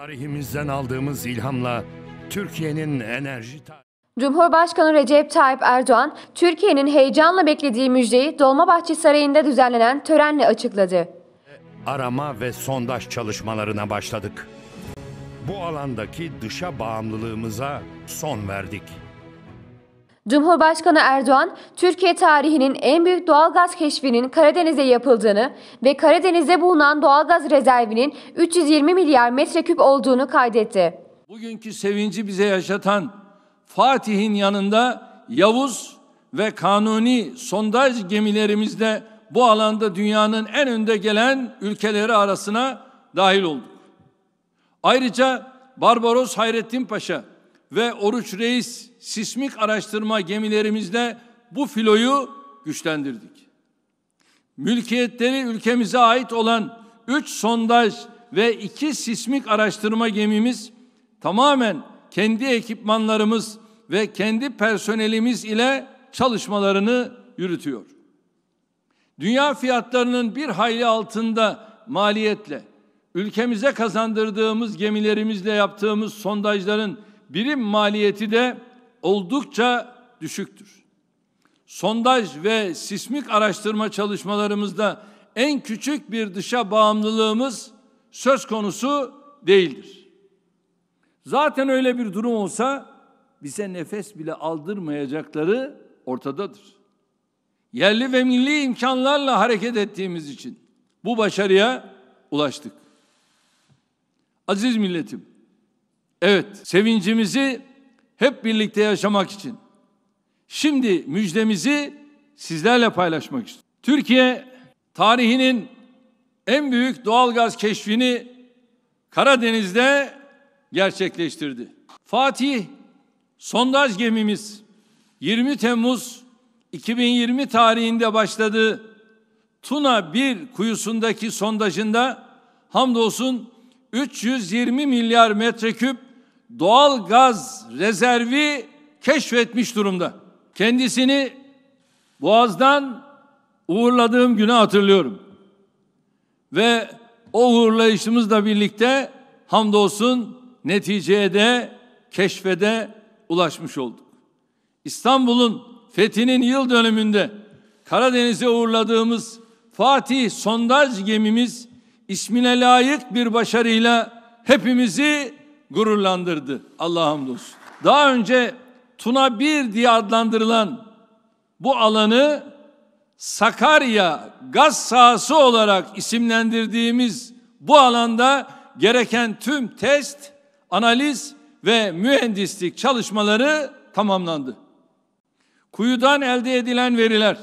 Tarihimizden aldığımız ilhamla Türkiye'nin enerji Cumhurbaşkanı Recep Tayyip Erdoğan, Türkiye'nin heyecanla beklediği müjdeyi Dolmabahçe Sarayı'nda düzenlenen törenle açıkladı. E, arama ve sondaj çalışmalarına başladık. Bu alandaki dışa bağımlılığımıza son verdik. Cumhurbaşkanı Erdoğan, Türkiye tarihinin en büyük doğalgaz keşfinin Karadeniz'e yapıldığını ve Karadeniz'de bulunan doğalgaz rezervinin 320 milyar metreküp olduğunu kaydetti. Bugünkü sevinci bize yaşatan Fatih'in yanında Yavuz ve Kanuni sondaj gemilerimizle bu alanda dünyanın en önde gelen ülkeleri arasına dahil olduk. Ayrıca Barbaros Hayrettin Paşa ve Oruç Reis sismik araştırma gemilerimizle bu filoyu güçlendirdik. Mülkiyetleri ülkemize ait olan 3 sondaj ve 2 sismik araştırma gemimiz tamamen kendi ekipmanlarımız ve kendi personelimiz ile çalışmalarını yürütüyor. Dünya fiyatlarının bir hayli altında maliyetle ülkemize kazandırdığımız gemilerimizle yaptığımız sondajların birim maliyeti de oldukça düşüktür. Sondaj ve sismik araştırma çalışmalarımızda en küçük bir dışa bağımlılığımız söz konusu değildir. Zaten öyle bir durum olsa bize nefes bile aldırmayacakları ortadadır. Yerli ve milli imkanlarla hareket ettiğimiz için bu başarıya ulaştık. Aziz milletim, Evet, sevincimizi hep birlikte yaşamak için. Şimdi müjdemizi sizlerle paylaşmak istiyorum. Türkiye tarihinin en büyük doğalgaz keşfini Karadeniz'de gerçekleştirdi. Fatih sondaj gemimiz 20 Temmuz 2020 tarihinde başladı. Tuna 1 kuyusundaki sondajında hamdolsun 320 milyar metreküp doğal gaz rezervi keşfetmiş durumda. Kendisini Boğaz'dan uğurladığım günü hatırlıyorum. Ve o uğurlayışımızla birlikte hamdolsun neticeye de keşfede ulaşmış olduk. İstanbul'un fethinin yıl dönümünde Karadeniz'e uğurladığımız Fatih sondaj gemimiz ismine layık bir başarıyla hepimizi gururlandırdı. Allah'a hamdolsun. Daha önce Tuna 1 diye adlandırılan bu alanı Sakarya gaz sahası olarak isimlendirdiğimiz bu alanda gereken tüm test, analiz ve mühendislik çalışmaları tamamlandı. Kuyudan elde edilen veriler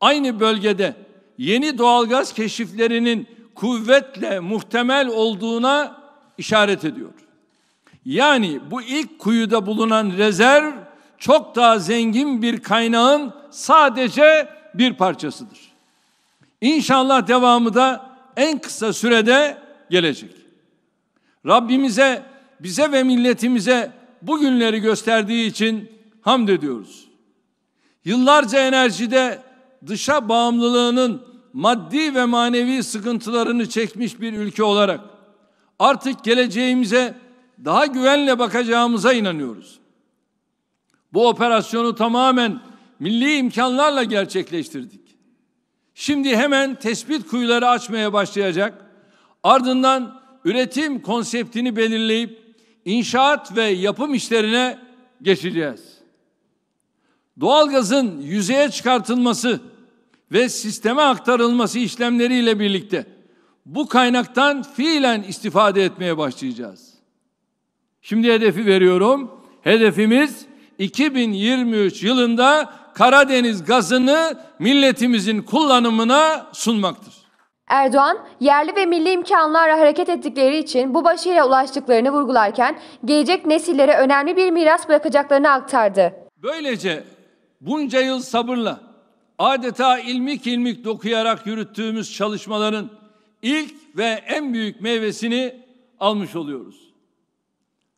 aynı bölgede yeni doğalgaz keşiflerinin kuvvetle muhtemel olduğuna işaret ediyor. Yani bu ilk kuyuda bulunan rezerv çok daha zengin bir kaynağın sadece bir parçasıdır. İnşallah devamı da en kısa sürede gelecek. Rabbimize, bize ve milletimize bu günleri gösterdiği için hamd ediyoruz. Yıllarca enerjide dışa bağımlılığının maddi ve manevi sıkıntılarını çekmiş bir ülke olarak artık geleceğimize daha güvenle bakacağımıza inanıyoruz. Bu operasyonu tamamen milli imkanlarla gerçekleştirdik. Şimdi hemen tespit kuyuları açmaya başlayacak. Ardından üretim konseptini belirleyip inşaat ve yapım işlerine geçeceğiz. Doğalgazın yüzeye çıkartılması ve sisteme aktarılması işlemleriyle birlikte bu kaynaktan fiilen istifade etmeye başlayacağız. Şimdi hedefi veriyorum. Hedefimiz 2023 yılında Karadeniz gazını milletimizin kullanımına sunmaktır. Erdoğan, yerli ve milli imkanlarla hareket ettikleri için bu başarıya ulaştıklarını vurgularken gelecek nesillere önemli bir miras bırakacaklarını aktardı. Böylece bunca yıl sabırla adeta ilmik ilmik dokuyarak yürüttüğümüz çalışmaların ilk ve en büyük meyvesini almış oluyoruz.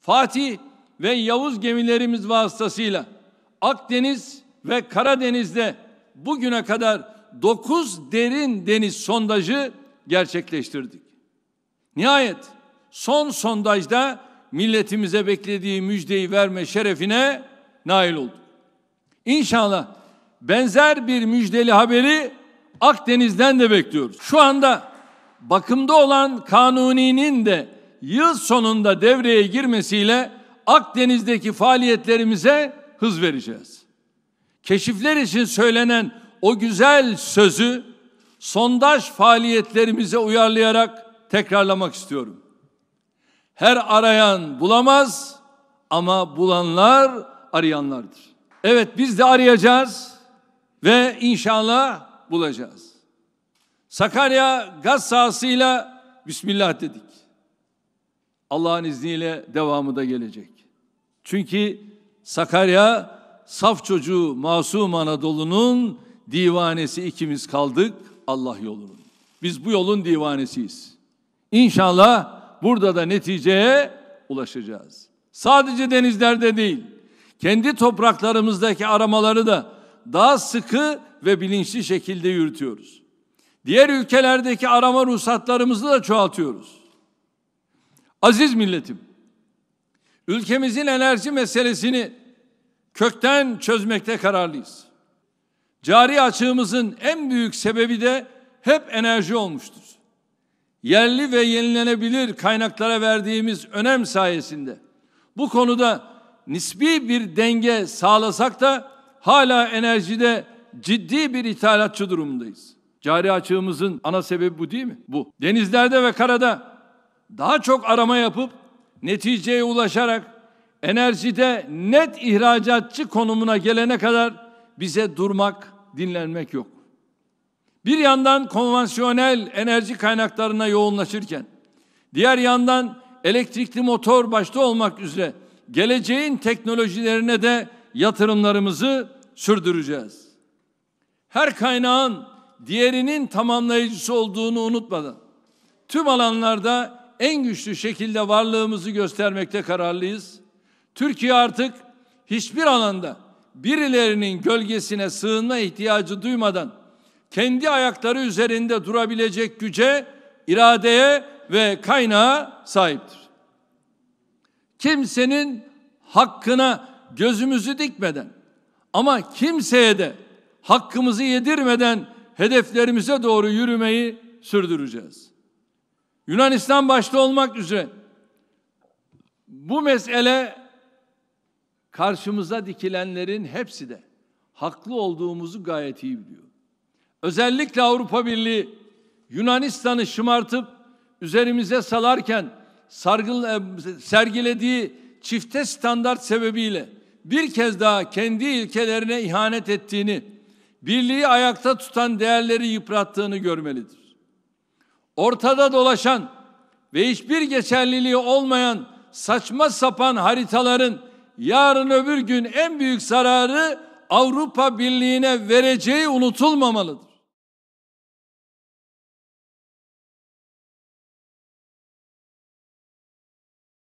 Fatih ve Yavuz gemilerimiz vasıtasıyla Akdeniz ve Karadeniz'de bugüne kadar 9 derin deniz sondajı gerçekleştirdik. Nihayet son sondajda milletimize beklediği müjdeyi verme şerefine nail olduk. İnşallah benzer bir müjdeli haberi Akdeniz'den de bekliyoruz. Şu anda bakımda olan Kanuni'nin de yıl sonunda devreye girmesiyle Akdeniz'deki faaliyetlerimize hız vereceğiz. Keşifler için söylenen o güzel sözü sondaj faaliyetlerimize uyarlayarak tekrarlamak istiyorum. Her arayan bulamaz ama bulanlar arayanlardır. Evet biz de arayacağız ve inşallah bulacağız. Sakarya gaz sahasıyla Bismillah dedik. Allah'ın izniyle devamı da gelecek. Çünkü Sakarya saf çocuğu masum Anadolu'nun divanesi ikimiz kaldık Allah yolunun. Biz bu yolun divanesiyiz. İnşallah burada da neticeye ulaşacağız. Sadece denizlerde değil, kendi topraklarımızdaki aramaları da daha sıkı ve bilinçli şekilde yürütüyoruz. Diğer ülkelerdeki arama ruhsatlarımızı da çoğaltıyoruz. Aziz milletim, ülkemizin enerji meselesini kökten çözmekte kararlıyız. Cari açığımızın en büyük sebebi de hep enerji olmuştur. Yerli ve yenilenebilir kaynaklara verdiğimiz önem sayesinde bu konuda nispi bir denge sağlasak da hala enerjide ciddi bir ithalatçı durumundayız. Cari açığımızın ana sebebi bu değil mi? Bu. Denizlerde ve karada daha çok arama yapıp neticeye ulaşarak enerjide net ihracatçı konumuna gelene kadar bize durmak, dinlenmek yok. Bir yandan konvansiyonel enerji kaynaklarına yoğunlaşırken, diğer yandan elektrikli motor başta olmak üzere geleceğin teknolojilerine de yatırımlarımızı sürdüreceğiz. Her kaynağın diğerinin tamamlayıcısı olduğunu unutmadan tüm alanlarda en güçlü şekilde varlığımızı göstermekte kararlıyız. Türkiye artık hiçbir alanda birilerinin gölgesine sığınma ihtiyacı duymadan kendi ayakları üzerinde durabilecek güce, iradeye ve kaynağa sahiptir. Kimsenin hakkına gözümüzü dikmeden ama kimseye de hakkımızı yedirmeden hedeflerimize doğru yürümeyi sürdüreceğiz. Yunanistan başta olmak üzere bu mesele karşımıza dikilenlerin hepsi de haklı olduğumuzu gayet iyi biliyor. Özellikle Avrupa Birliği Yunanistan'ı şımartıp üzerimize salarken sargıl, e, sergilediği çifte standart sebebiyle bir kez daha kendi ilkelerine ihanet ettiğini, birliği ayakta tutan değerleri yıprattığını görmelidir ortada dolaşan ve hiçbir geçerliliği olmayan saçma sapan haritaların yarın öbür gün en büyük zararı Avrupa Birliği'ne vereceği unutulmamalıdır.